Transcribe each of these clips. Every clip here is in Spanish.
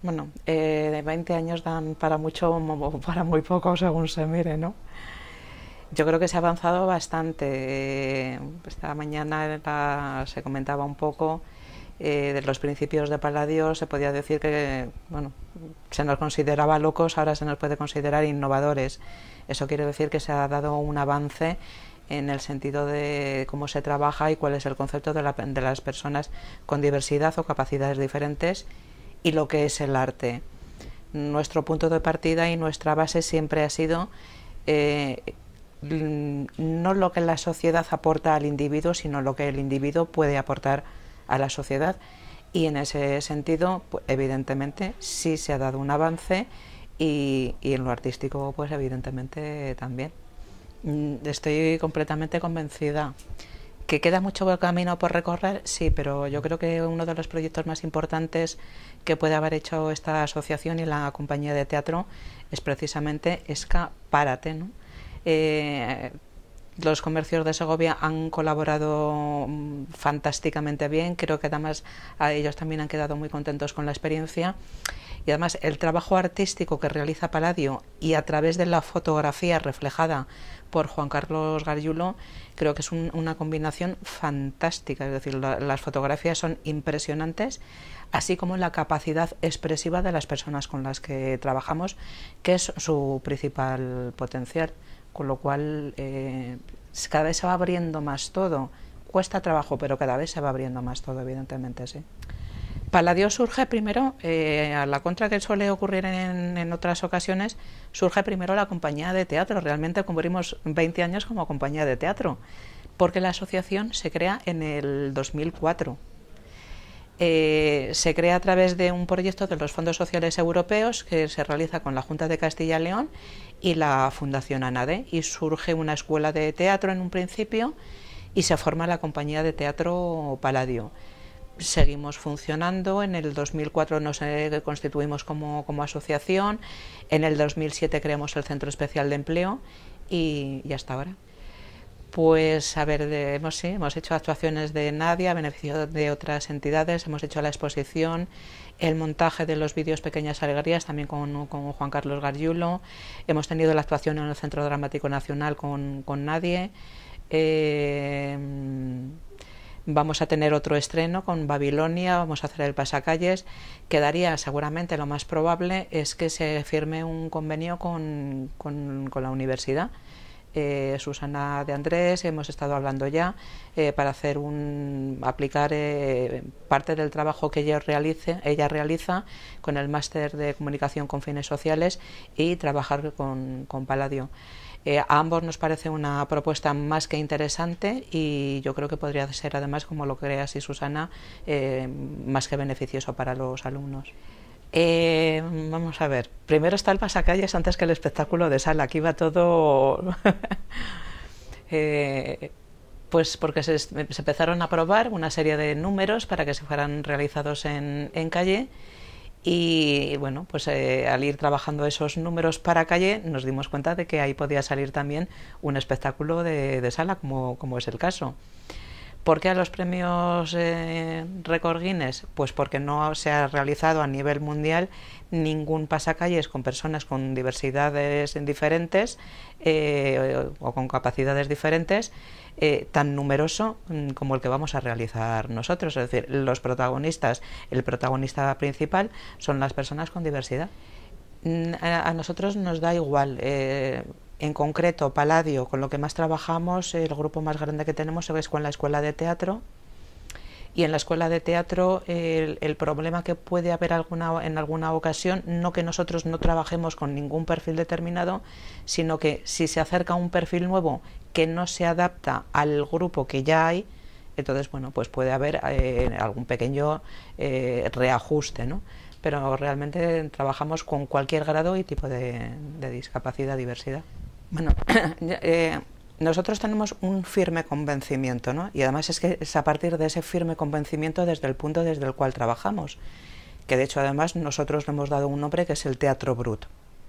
Bueno, eh, de 20 años dan para mucho o para muy poco según se mire, ¿no? Yo creo que se ha avanzado bastante. Eh, esta mañana se comentaba un poco eh, de los principios de Palladio, se podía decir que bueno, se nos consideraba locos, ahora se nos puede considerar innovadores. Eso quiere decir que se ha dado un avance en el sentido de cómo se trabaja y cuál es el concepto de, de las personas con diversidad o capacidades diferentes y lo que es el arte. Nuestro punto de partida y nuestra base siempre ha sido eh, no lo que la sociedad aporta al individuo, sino lo que el individuo puede aportar a la sociedad. Y en ese sentido, pues, evidentemente, sí se ha dado un avance y, y en lo artístico, pues evidentemente también. Mm, estoy completamente convencida. ¿Que queda mucho camino por recorrer? Sí, pero yo creo que uno de los proyectos más importantes que puede haber hecho esta asociación y la compañía de teatro es precisamente Esca eh, los comercios de Segovia han colaborado mm, fantásticamente bien, creo que además a ellos también han quedado muy contentos con la experiencia y además el trabajo artístico que realiza Paladio y a través de la fotografía reflejada por Juan Carlos Gariulo, creo que es una combinación fantástica, es decir, las fotografías son impresionantes, así como la capacidad expresiva de las personas con las que trabajamos, que es su principal potencial, con lo cual eh, cada vez se va abriendo más todo, cuesta trabajo, pero cada vez se va abriendo más todo, evidentemente, sí. Paladio surge primero, eh, a la contra que suele ocurrir en, otras ocasiones, surge primero la compañía de teatro. Realmente cumplimos 20 años como compañía de teatro, porque la asociación se crea en el 2004. Eh, se crea a través de un proyecto de los fondos sociales europeos que se realiza con la Junta de Castilla y León y la Fundación ANADE. Y surge una escuela de teatro en un principio y se forma la compañía de teatro Paladio seguimos funcionando. En el 2004 nos eh, constituimos como, asociación, en el 2007 creamos el Centro Especial de Empleo y, hasta ahora. Pues, a ver, hemos, sí, hemos hecho actuaciones de Nadia a beneficio de otras entidades, hemos hecho la exposición, el montaje de los vídeos Pequeñas Alegrías también con, Juan Carlos Gargiulo, hemos tenido la actuación en el Centro Dramático Nacional con, Nadie. Eh, Vamos a tener otro estreno con Babilonia, vamos a hacer el pasacalles. Quedaría seguramente lo más probable es que se firme un convenio con, la universidad. Eh, Susana de Andrés, hemos estado hablando ya eh, para hacer un aplicar eh, parte del trabajo que ella, realice, ella realiza con el máster de comunicación con fines sociales y trabajar con, con Paladio. Eh, a ambos nos parece una propuesta más que interesante y yo creo que podría ser además, como lo crea y Susana, eh, más que beneficioso para los alumnos. Eh, vamos a ver, primero está el pasacalles antes que el espectáculo de sala, aquí va todo... pues porque se, se, empezaron a probar una serie de números para que se fueran realizados en, en calle y bueno, pues eh, al ir trabajando esos números para calle nos dimos cuenta de que ahí podía salir también un espectáculo de, sala, como, como, es el caso. ¿Por qué a los premios eh, Record Guinness? Pues porque no se ha realizado a nivel mundial ningún pasacalles con personas con diversidades diferentes eh, o, con capacidades diferentes eh, tan numeroso mm, como el que vamos a realizar nosotros. Es decir, los protagonistas, el protagonista principal son las personas con diversidad. Mm, a nosotros nos da igual en concreto Paladio, con lo que más trabajamos, el grupo más grande que tenemos es con la escuela de teatro. Y en la escuela de teatro el, problema que puede haber alguna, en alguna ocasión, no que nosotros no trabajemos con ningún perfil determinado, sino que si se acerca un perfil nuevo que no se adapta al grupo que ya hay, entonces bueno, pues puede haber eh, algún pequeño eh, reajuste, ¿no? pero realmente trabajamos con cualquier grado y tipo de discapacidad, diversidad. Bueno, eh, nosotros tenemos un firme convencimiento, ¿no? Y además es que es a partir de ese firme convencimiento desde el punto desde el cual trabajamos, que de hecho además nosotros le hemos dado un nombre que es el teatro brut,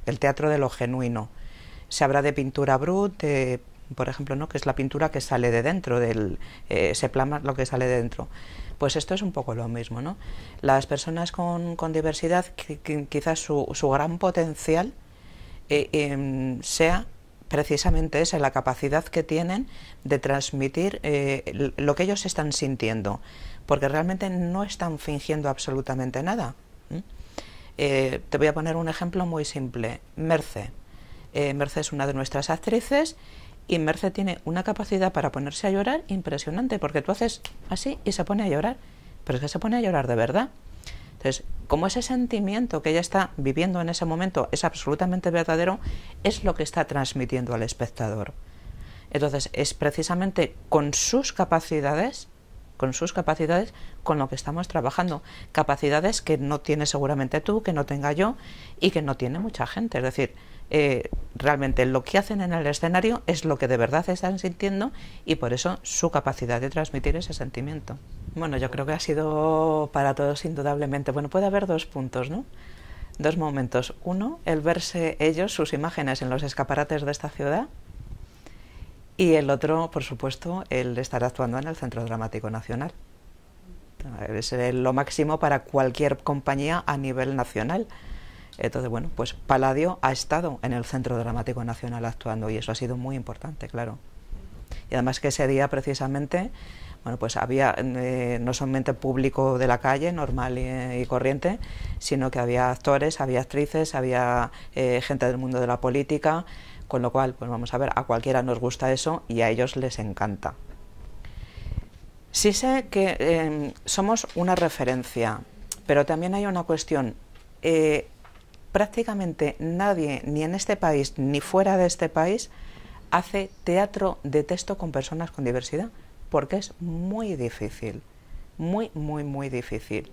el teatro de lo genuino. Se habla de pintura brut, por ejemplo, ¿no? que es la pintura que sale de dentro, del, eh, se plama lo que sale de dentro. Pues esto es un poco lo mismo, ¿no? Las personas con, con diversidad, quizás su, su, gran potencial eh, em, sea precisamente es la capacidad que tienen de transmitir eh, lo que ellos están sintiendo, porque realmente no están fingiendo absolutamente nada. Eh, te voy a poner un ejemplo muy simple. Merce. Eh, Merce es una de nuestras actrices y Merce tiene una capacidad para ponerse a llorar impresionante, porque tú haces así y se pone a llorar, pero es que se pone a llorar de verdad. Entonces, como ese sentimiento que ella está viviendo en ese momento es absolutamente verdadero, es lo que está transmitiendo al espectador. Entonces, es precisamente con sus capacidades, con sus capacidades, con lo que estamos trabajando. Capacidades que no tiene seguramente tú, que no tenga yo y que no tiene mucha gente. Es decir, eh, realmente lo que hacen en el escenario es lo que de verdad están sintiendo y por eso su capacidad de transmitir ese sentimiento. Bueno, yo creo que ha sido para todos indudablemente. Bueno, puede haber dos puntos, ¿no? Dos momentos. Uno, el verse ellos, sus imágenes en los escaparates de esta ciudad. Y el otro, por supuesto, el estar actuando en el Centro Dramático Nacional. Es eh, lo máximo para cualquier compañía a nivel nacional. Entonces, bueno, pues Paladio ha estado en el Centro Dramático Nacional actuando y eso ha sido muy importante, claro. Y además que ese día precisamente, bueno, pues había eh, no solamente público de la calle, normal y, corriente, sino que había actores, había actrices, había eh, gente del mundo de la política, con lo cual, pues vamos a ver, a cualquiera nos gusta eso y a ellos les encanta. Sí sé que eh, somos una referencia, pero también hay una cuestión prácticamente nadie, ni en este país ni fuera de este país, hace teatro de texto con personas con diversidad, porque es muy difícil, muy, muy, muy difícil.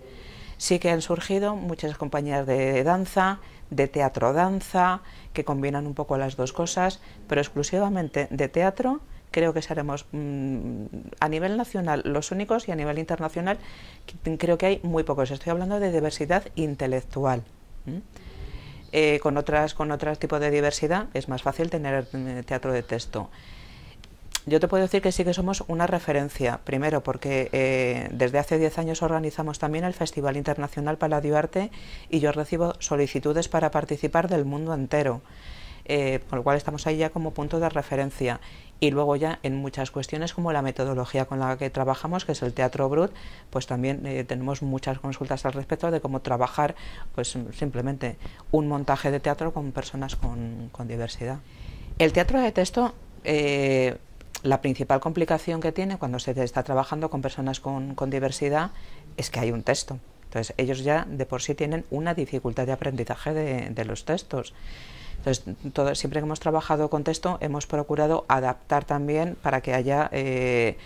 Sí que han surgido muchas compañías de danza, de teatro-danza, que combinan un poco las dos cosas, pero exclusivamente de teatro creo que seremos mm, a nivel nacional los únicos y a nivel internacional creo que hay muy pocos. Estoy hablando de diversidad intelectual. Eh, con otras con otros de diversidad es más fácil tener eh, teatro de texto. Yo te puedo decir que sí que somos una referencia, primero porque eh, desde hace 10 años organizamos también el Festival Internacional Paladio Arte y yo recibo solicitudes para participar del mundo entero. con lo cual estamos ahí ya como punto de referencia y luego ya en muchas cuestiones como la metodología con la que trabajamos, que es el teatro brut, pues también eh, tenemos muchas consultas al respecto de cómo trabajar pues simplemente un montaje de teatro con personas con, diversidad. El teatro de texto, eh, la principal complicación que tiene cuando se está trabajando con personas con, diversidad es que hay un texto. Entonces ellos ya de por sí tienen una dificultad de aprendizaje de, de los textos. Entonces, siempre que hemos trabajado con texto, hemos procurado adaptar también para que haya... Eh,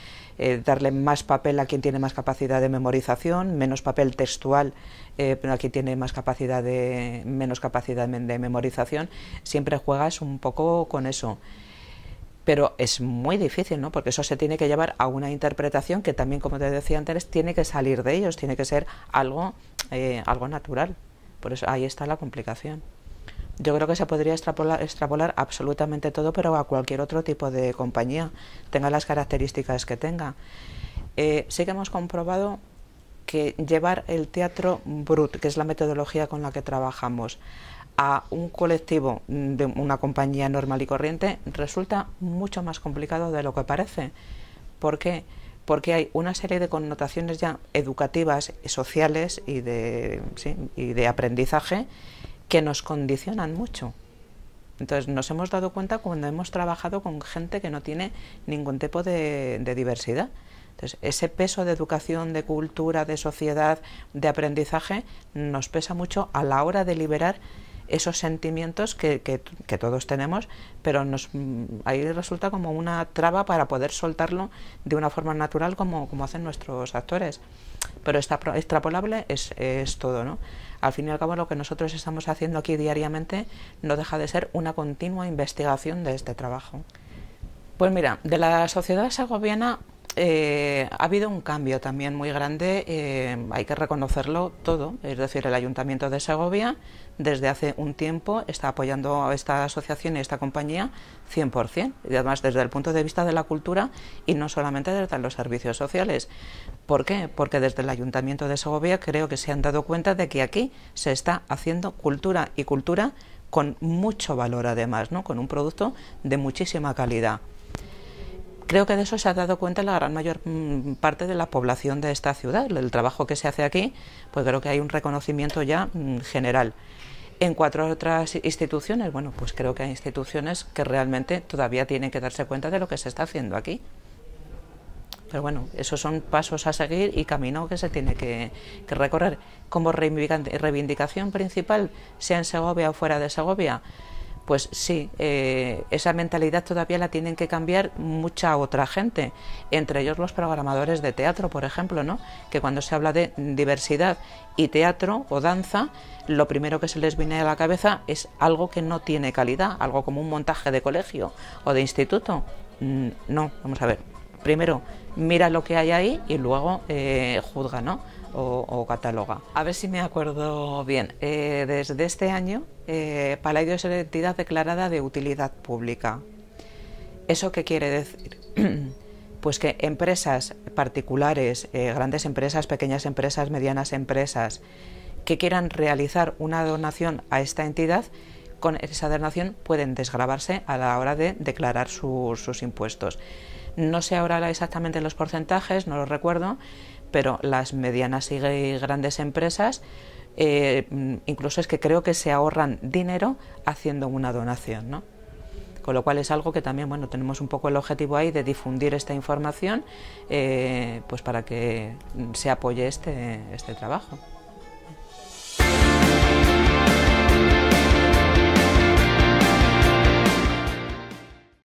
eh, darle más papel a quien tiene más capacidad de memorización, menos papel textual eh, a quien tiene más capacidad de, menos capacidad de memorización. Siempre juegas un poco con eso. Pero es muy difícil, ¿no? Porque eso se tiene que llevar a una interpretación que también, como te decía antes, tiene que salir de ellos, tiene que ser algo, eh, algo natural. Por eso ahí está la complicación yo creo que se podría extrapolar, extrapolar, absolutamente todo, pero a cualquier otro tipo de compañía, tenga las características que tenga. Eh, sí que hemos comprobado que llevar el teatro brut, que es la metodología con la que trabajamos, a un colectivo de una compañía normal y corriente resulta mucho más complicado de lo que parece. ¿Por qué? Porque hay una serie de connotaciones ya educativas, sociales y de, y de aprendizaje que nos condicionan mucho. Entonces nos hemos dado cuenta cuando hemos trabajado con gente que no tiene ningún tipo de, diversidad. Entonces ese peso de educación, de cultura, de sociedad, de aprendizaje nos pesa mucho a la hora de liberar esos sentimientos que, todos tenemos, pero nos, mm, ahí resulta como una traba para poder soltarlo de una forma natural como, como hacen nuestros actores. Pero está, extrapolable es, todo, ¿no? Al fin y al cabo lo que nosotros estamos haciendo aquí diariamente no deja de ser una continua investigación de este trabajo. Pues mira, de la sociedad segoviana eh, ha habido un cambio también muy grande, eh, hay que reconocerlo todo, es decir, el Ayuntamiento de Segovia desde hace un tiempo está apoyando a esta asociación y a esta compañía 100%, y además desde el punto de vista de la cultura y no solamente desde los servicios sociales. ¿Por qué? Porque desde el Ayuntamiento de Segovia creo que se han dado cuenta de que aquí se está haciendo cultura y cultura con mucho valor además, ¿no? con un producto de muchísima calidad creo que de eso se ha dado cuenta la gran mayor mm, parte de la población de esta ciudad. El trabajo que se hace aquí, pues creo que hay un reconocimiento ya mm, general. En cuatro otras instituciones, bueno, pues creo que hay instituciones que realmente todavía tienen que darse cuenta de lo que se está haciendo aquí. Pero bueno, esos son pasos a seguir y camino que se tiene que, que recorrer. Como reivindicación principal, sea en Segovia o fuera de Segovia, pues sí, eh, esa mentalidad todavía la tienen que cambiar mucha otra gente, entre ellos los programadores de teatro, por ejemplo, ¿no? que cuando se habla de diversidad y teatro o danza, lo primero que se les viene a la cabeza es algo que no tiene calidad, algo como un montaje de colegio o de instituto. Mm, no, vamos a ver. Primero, mira lo que hay ahí y luego eh, juzga ¿no? o, cataloga. A ver si me acuerdo bien. Eh, desde este año eh, es una entidad declarada de utilidad pública. ¿Eso qué quiere decir? pues que empresas particulares, eh, grandes empresas, pequeñas empresas, medianas empresas, que quieran realizar una donación a esta entidad, con esa donación pueden desgravarse a la hora de declarar sus impuestos. No sé ahora exactamente los porcentajes, no los recuerdo, pero las medianas y grandes empresas eh, incluso es que creo que se ahorran dinero haciendo una donación, ¿no? Con lo cual es algo que también, bueno, tenemos un poco el objetivo ahí de difundir esta información, eh, pues para que se apoye este, este trabajo.